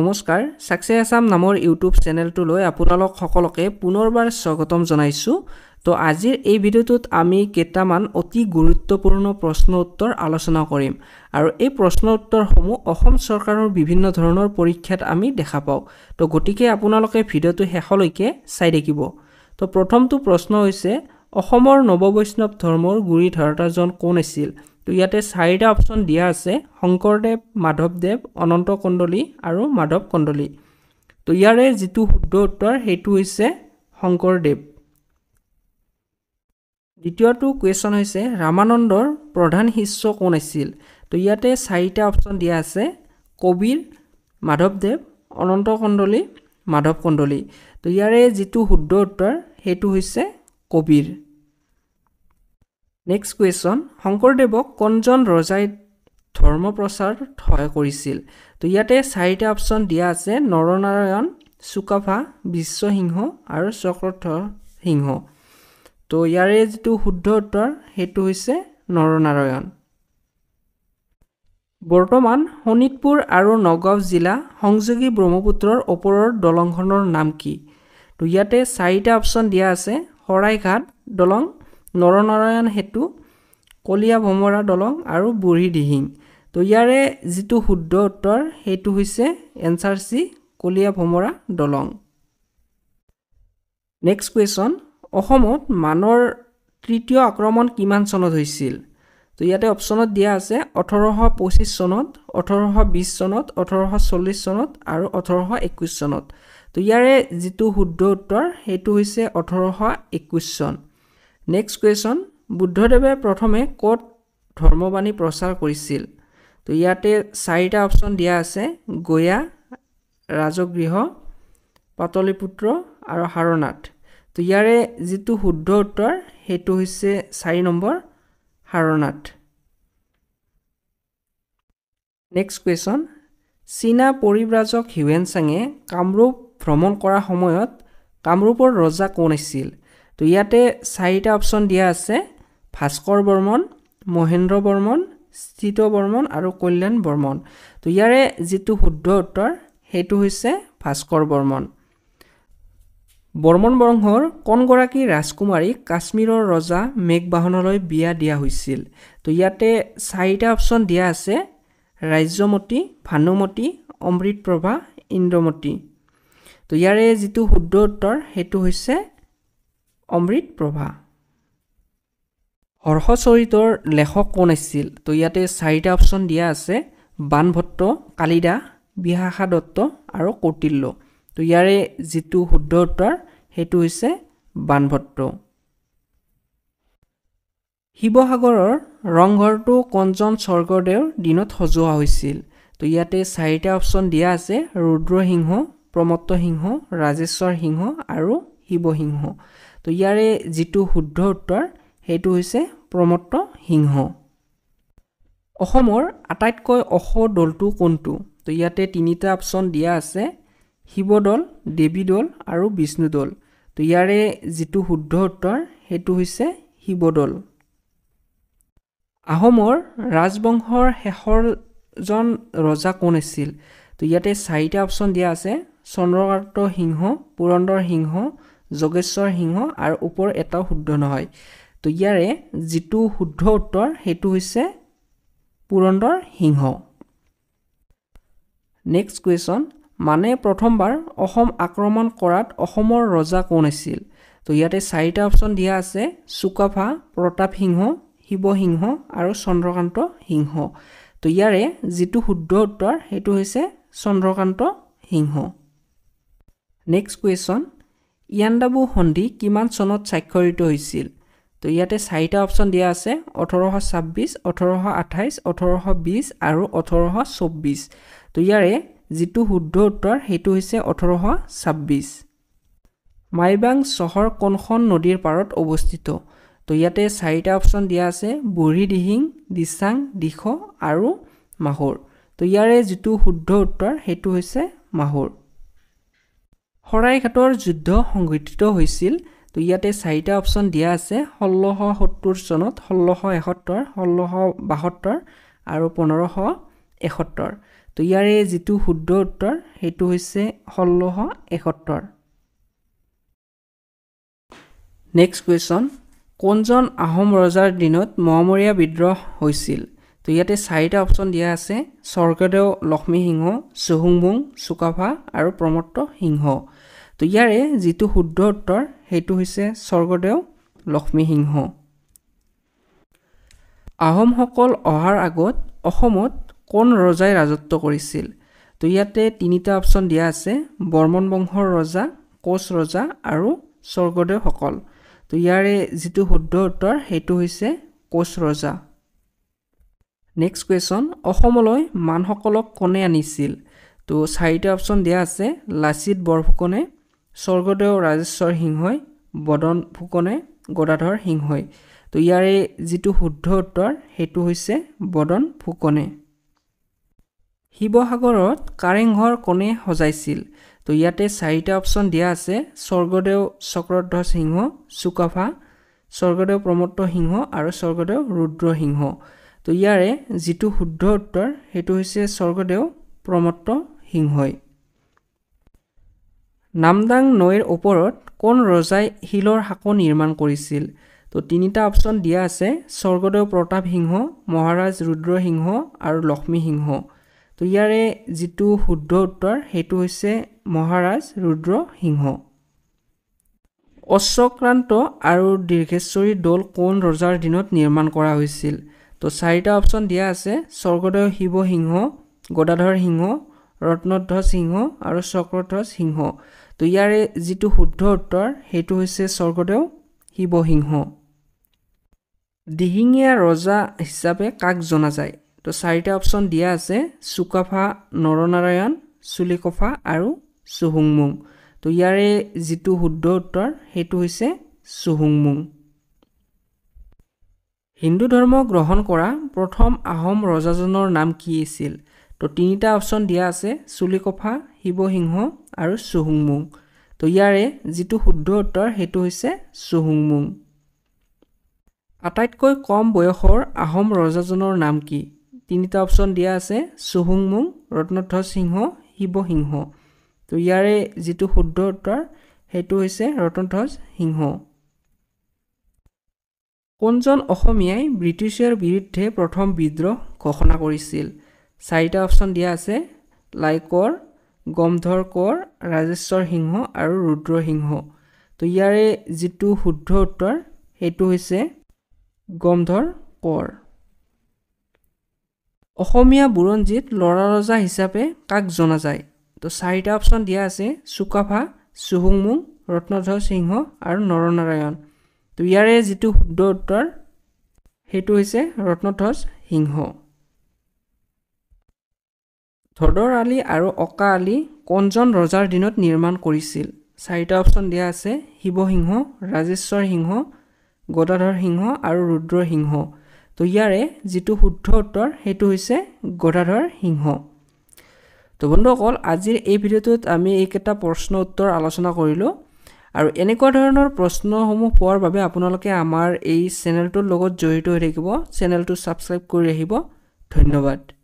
নমস্কাৰ ছাকচেছ আছাম নামৰ ইউটিউব চেনেলটোলৈ আপোনালোক সকলোকে পুনৰবাৰ স্বাগতম জনাইছোঁ তো আজিৰ এই ভিডিঅ'টোত আমি কেইটামান অতি গুৰুত্বপূৰ্ণ প্ৰশ্ন উত্তৰ আলোচনা কৰিম আৰু এই প্ৰশ্ন উত্তৰসমূহ অসম চৰকাৰৰ বিভিন্ন ধৰণৰ পৰীক্ষাত আমি দেখা পাওঁ তো গতিকে আপোনালোকে ভিডিঅ'টো শেষলৈকে চাই থাকিব তো প্ৰথমটো প্ৰশ্ন হৈছে অসমৰ নৱ বৈষ্ণৱ ধৰ্মৰ গুৰি ধৰোঁতাজন কোন আছিল তো ইয়াতে চাৰিটা অপশ্যন দিয়া আছে শংকৰদেৱ মাধৱদেৱ অনন্ত কন্দলী আৰু মাধৱ কন্দলী তো ইয়াৰে যিটো শুদ্ধ উত্তৰ সেইটো হৈছে শংকৰদেৱ দ্বিতীয়টো কুৱেশ্যন হৈছে ৰামানন্দৰ প্ৰধান শিষ্য কোন আছিল তো ইয়াতে চাৰিটা অপশ্যন দিয়া আছে কবিৰ মাধৱদেৱ অনন্ত কন্দলী মাধৱ কণ্ডলী তো ইয়াৰে যিটো শুদ্ধ উত্তৰ সেইটো হৈছে কবিৰ নেক্সট কুৱেশ্যন শংকৰদেৱক কোনজন ৰজাই ধৰ্ম প্ৰচাৰ সহায় কৰিছিল তো ইয়াতে চাৰিটা অপশ্যন দিয়া আছে নৰনাৰায়ণ চুকাফা বিশ্বসিংহ আৰু চক্ৰথ সিংহ তো ইয়াৰে যিটো শুদ্ধ উত্তৰ সেইটো হৈছে নৰনাৰায়ণ বৰ্তমান শোণিতপুৰ আৰু নগাঁও জিলা সংযোগী ব্ৰহ্মপুত্ৰৰ ওপৰৰ দলংখনৰ নাম কি তো ইয়াতে চাৰিটা অপশ্যন দিয়া আছে শৰাইঘাট দলং নৰনাৰায়ণ সেতু কলিয়া ভোমৰা দলং আৰু বুঢ়ী দিহিং তো ইয়াৰে যিটো শুদ্ধ উত্তৰ সেইটো হৈছে এনচাৰ চি কলিয়া ভোমৰা দলং নেক্সট কুৱেশ্যন অসমত মানৰ তৃতীয় আক্ৰমণ কিমান চনত হৈছিল তো ইয়াতে অপশ্যনত দিয়া আছে ওঠৰশ পঁচিছ চনত ওঠৰশ বিছ চনত ওঠৰশ চল্লিছ চনত আৰু ওঠৰশ একৈছ চনত তো ইয়াৰে যিটো শুদ্ধ উত্তৰ সেইটো হৈছে ওঠৰশ একৈছ চন নেক্সট কুৱেশ্যন বুদ্ধদেৱে প্ৰথমে ক'ত ধৰ্মবাণী প্ৰচাৰ কৰিছিল তো ইয়াতে চাৰিটা অপশ্যন দিয়া আছে গয়া ৰাজগৃহ পাতলিপুত্ৰ আৰু সাৰনাথ তো ইয়াৰে যিটো শুদ্ধ উত্তৰ সেইটো হৈছে চাৰি নম্বৰ সাৰনাথ নেক্সট কুৱেশ্যন চীনা পৰিব্ৰাজক হিউৱেন চাঙে কামৰূপ ভ্ৰমণ কৰাৰ সময়ত কামৰূপৰ ৰজা কোন আছিল তো ইয়াতে চাৰিটা অপশ্যন দিয়া আছে ভাস্কৰ বৰ্মন মহেন্দ্ৰ বৰ্মন স্থিত বৰ্মন আৰু কল্যাণ বৰ্মন তো ইয়াৰে যিটো শুদ্ধ উত্তৰ সেইটো হৈছে ভাস্কৰ বৰ্মন বৰ্মন বংশৰ কণগৰাকী ৰাজকুমাৰীক কাশ্মীৰৰ ৰজা মেঘবাহনলৈ বিয়া দিয়া হৈছিল তো ইয়াতে চাৰিটা অপশ্যন দিয়া আছে ৰাজ্যমতী ভানুমতী অমৃতপ্ৰভা ইন্দ্ৰমতী তো ইয়াৰে যিটো শুদ্ধ উত্তৰ সেইটো হৈছে অমৃত প্ৰভা হৰ্ষচৰিতৰ লেখক কোন আছিল তো ইয়াতে চাৰিটা অপশ্যন দিয়া আছে বানভট্ট কালিদাস বিহাষা দত্ত আৰু কৌটিল্য তো ইয়াৰে যিটো শুদ্ধ উত্তৰ সেইটো হৈছে বানভট্ট শিৱসাগৰৰ ৰংঘৰটো কঞ্জন স্বৰ্গদেৱৰ দিনত সজোৱা হৈছিল তো ইয়াতে চাৰিটা অপশ্যন দিয়া আছে ৰুদ্ৰসিংহ প্ৰমত্ত সিংহ ৰাজেশ্বৰ সিংহ আৰু শিৱসিংহ তো ইয়াৰে যিটো শুদ্ধ উত্তৰ সেইটো হৈছে প্ৰমত্ত সিংহ অসমৰ আটাইতকৈ অশ দলটো কোনটো তো ইয়াতে তিনিটা অপশ্যন দিয়া আছে শিৱদৌল দেৱী দৌল আৰু বিষ্ণুদৌল তো ইয়াৰে যিটো শুদ্ধ উত্তৰ সেইটো হৈছে শিৱদৌল আহোমৰ ৰাজবংশৰ শেষৰজন ৰজা কোন আছিল তো ইয়াতে চাৰিটা অপশ্যন দিয়া আছে চন্দ্ৰকান্ত সিংহ পুৰন্দৰ সিংহ যোগেশ্বৰ সিংহ আৰু ওপৰ এটাও শুদ্ধ নহয় তো ইয়াৰে যিটো শুদ্ধ উত্তৰ সেইটো হৈছে পুৰন্দৰ সিংহ নেক্সট কুৱেশ্যন মানে প্ৰথমবাৰ অসম আক্ৰমণ কৰাত অসমৰ ৰজা কোন আছিল তো ইয়াতে চাৰিটা অপশ্যন দিয়া আছে চুকাফা প্ৰতাপ সিংহ শিৱসিংহ আৰু চন্দ্ৰকান্ত সিংহ তো ইয়াৰে যিটো শুদ্ধ উত্তৰ সেইটো হৈছে Chandrakanta Singha next question Yandabo সন্ধি কিমান চনত স্বাক্ষৰিত হৈছিল তো ইয়াতে চাৰিটা অপশ্যন দিয়া আছে ওঠৰশ ছাব্বিছ ওঠৰশ আঠাইছ ওঠৰশ বিছ আৰু ওঠৰশ চৌব্বিছ তো ইয়াৰে যিটো শুদ্ধ উত্তৰ সেইটো হৈছে ওঠৰশ ছাব্বিছ মাইবাং চহৰ কোনখন নদীৰ পাৰত অৱস্থিত তো ইয়াতে চাৰিটা অপশ্যন দিয়া আছে বুঢ়ী দিহিং দিচাং দিশ আৰু মাহুৰ তো ইয়াৰে যিটো শুদ্ধ উত্তৰ সেইটো হৈছে মাহুৰ শৰাইঘাটৰ যুদ্ধ সংঘটিত হৈছিল তো ইয়াতে চাৰিটা অপশ্যন দিয়া আছে ষোল্লশ সত্তৰ চনত ষোল্লশ এসত্তৰ ষোল্লশ বাসত্তৰ আৰু পোন্ধৰশ এসত্তৰ তো ইয়াৰে যিটো শুদ্ধ উত্তৰ সেইটো হৈছে ষোল্লশ এসত্তৰ নেক্সট কুৱেশ্যন কোনজন আহোম ৰজাৰ দিনত মহামৰীয়া বিদ্ৰোহ হৈছিল তো ইয়াতে চাৰিটা অপশ্যন দিয়া আছে স্বৰ্গদেউ লক্ষ্মী সিংহ চুহুংভুং চুকাফা আৰু প্ৰমত্ত সিংহ তো ইয়াৰে যিটো শুদ্ধ উত্তৰ সেইটো হৈছে স্বৰ্গদেউ লক্ষ্মী সিংহ আহোমসকল অহাৰ আগত অসমত কোন ৰজাই ৰাজত্ব কৰিছিল তো ইয়াতে তিনিটা অপশ্যন দিয়া আছে বৰ্মন বংশৰ ৰজা কোচ ৰজা আৰু স্বৰ্গদেউসকল তো ইয়াৰে যিটো শুদ্ধ উত্তৰ সেইটো হৈছে কোচ ৰজা নেক্সট কুৱেশ্যন অসমলৈ মানসকলক কোনে আনিছিল তো চাৰিটা অপশ্যন দিয়া আছে লাচিত বৰফুকনে স্বৰ্গদেউ ৰাজেশ্বৰ সিংহই বদন ফুকনে গদাধৰ সিংহই তো ইয়াৰে যিটো শুদ্ধ উত্তৰ সেইটো হৈছে বদন ফুকনে শিৱসাগৰত কাৰেংঘৰ কোনে সজাইছিল তো ইয়াতে চাৰিটা অপশ্যন দিয়া আছে স্বৰ্গদেউ চক্ৰধৰ সিংহ চুকাফা স্বৰ্গদেউ প্ৰমত্ত সিংহ আৰু স্বৰ্গদেউ ৰুদ্ৰ সিংহ তো ইয়াৰে যিটো শুদ্ধ উত্তৰ সেইটো হৈছে স্বৰ্গদেউ প্ৰমত্ত সিংহই নামদাং নৈৰ ওপৰত কোন ৰজাই শিলৰ শাকো নিৰ্মাণ কৰিছিল তো তিনিটা অপশ্যন দিয়া আছে স্বৰ্গদেউ প্ৰতাপ সিংহ মহাৰাজ ৰুদ্ৰসিংহ আৰু লক্ষ্মী সিংহ তো ইয়াৰে যিটো শুদ্ধ উত্তৰ সেইটো হৈছে মহাৰাজ ৰুদ্ৰসিংহ অশ্বক্ৰান্ত আৰু দীৰ্ঘেশ্বৰী দৌল কোন ৰজাৰ দিনত নিৰ্মাণ কৰা হৈছিল তো চাৰিটা অপশ্যন দিয়া আছে স্বৰ্গদয় শিৱসিংহ গদাধৰ সিংহ ৰত্নধ্বজ সিংহ আৰু চক্ৰধ্বজ সিংহ তো ইয়াৰে যিটো শুদ্ধ উত্তৰ সেইটো হৈছে স্বৰ্গদেউ শিৱসিংহ দিহিঙীয়া ৰজা হিচাপে কাক জনা যায় তো চাৰিটা অপশ্যন দিয়া আছে চুকাফা নৰনাৰায়ণ চুলিকফা আৰু চুহুংমুং তো ইয়াৰে যিটো শুদ্ধ উত্তৰ সেইটো হৈছে চুহুংমুং হিন্দু ধৰ্ম গ্ৰহণ কৰা প্ৰথম আহোম ৰজাজনৰ নাম কি আছিল তো তিনিটা অপশ্যন দিয়া আছে চুলিকফা শিৱসিংহ আৰু চুহুংমুং তো ইয়াৰে যিটো শুদ্ধ উত্তৰ সেইটো হৈছে চুহুংমুং আটাইতকৈ কম বয়সৰ আহোম ৰজাজনৰ নাম কি তিনিটা অপশ্যন দিয়া আছে চুহুংমুং ৰত্নধ্বজ সিংহ শিৱসিংহ তো ইয়াৰে যিটো শুদ্ধ উত্তৰ সেইটো হৈছে ৰত্নধ্বজ সিংহ কোনজন অসমীয়াই ব্ৰিটিছৰ বিৰুদ্ধে প্ৰথম বিদ্ৰোহ ঘোষণা কৰিছিল চাৰিটা অপশ্যন দিয়া আছে লাইকৰ গমধৰ কৰ ৰাজেশ্বৰ সিংহ আৰু ৰুদ্ৰসিংহ তো ইয়াৰে যিটো শুদ্ধ উত্তৰ সেইটো হৈছে গমধৰ কৰ অসমীয়া বুৰঞ্জীত ল'ৰা ৰজা হিচাপে কাক জনা যায় তো চাৰিটা অপশ্যন দিয়া আছে চুকাফা চুহুংমুং ৰত্নধৰ সিংহ আৰু নৰনাৰায়ণ তো ইয়াৰে যিটো শুদ্ধ উত্তৰ সেইটো হৈছে ৰত্নধ্বজ সিংহ ধদৰ আলি আৰু অকা আলি কণজন ৰজাৰ দিনত নিৰ্মাণ কৰিছিল চাৰিটা অপশ্যন দিয়া আছে শিৱসিংহ ৰাজেশ্বৰ সিংহ গদাধৰ সিংহ আৰু ৰুদ্ৰ সিংহ তো ইয়াৰে যিটো শুদ্ধ উত্তৰ সেইটো হৈছে গদাধৰ সিংহ তো বন্ধুসকল আজিৰ এই ভিডিঅ'টোত আমি এইকেইটা প্ৰশ্ন উত্তৰ আলোচনা কৰিলোঁ আৰু এনেকুৱা ধৰণৰ প্ৰশ্নসমূহ পোৱাৰ বাবে আপোনালোকে আমাৰ এই চেনেলটোৰ লগত জড়িত হৈ থাকিব চেনেলটো ছাবস্ক্ৰাইব কৰি আহিব ধন্যবাদ